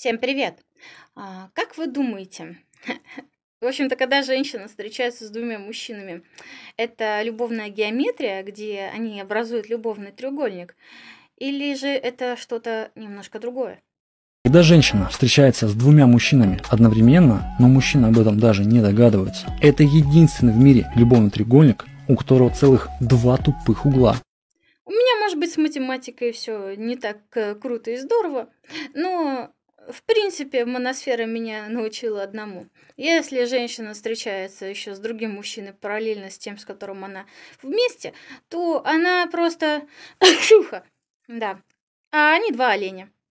Всем привет! А, как вы думаете, в общем-то, когда женщина встречается с двумя мужчинами, это любовная геометрия, где они образуют любовный треугольник, или же это что-то немножко другое? Когда женщина встречается с двумя мужчинами одновременно, но мужчина об этом даже не догадывается, это единственный в мире любовный треугольник, у которого целых два тупых угла. У меня, может быть, с математикой все не так э, круто и здорово, но в принципе, моносфера меня научила одному. Если женщина встречается еще с другим мужчиной параллельно с тем, с которым она вместе, то она просто... Шуха! Да. А они два оленя.